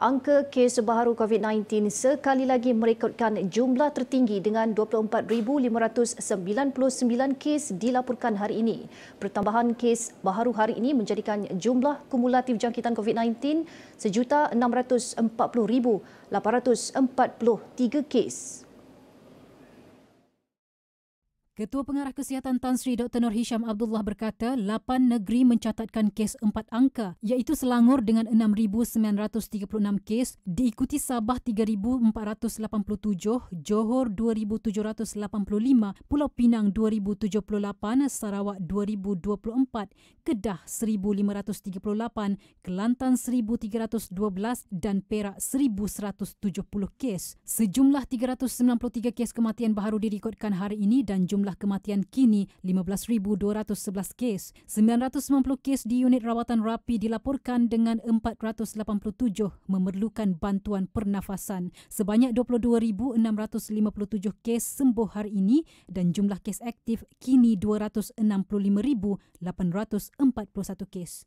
Angka kes baharu COVID-19 sekali lagi merekodkan jumlah tertinggi dengan 24,599 kes dilaporkan hari ini. Pertambahan kes baharu hari ini menjadikan jumlah kumulatif jangkitan COVID-19 sejuta 1,640,843 kes. Ketua Pengarah Kesihatan Tan Sri Dr. Nur Hisham Abdullah berkata, lapan negeri mencatatkan kes empat angka iaitu Selangor dengan 6,936 kes, diikuti Sabah 3,487, Johor 2,785, Pulau Pinang 2,078, Sarawak 2,024, Kedah 1,538, Kelantan 1,312 dan Perak 1,170 kes. Sejumlah 393 kes kematian baharu direkodkan hari ini dan jumlah jumlah kematian kini 15211 kes. 990 kes di unit rawatan rapi dilaporkan dengan 487 memerlukan bantuan pernafasan. Sebanyak 22657 kes sembuh hari ini dan jumlah kes aktif kini 265841 kes.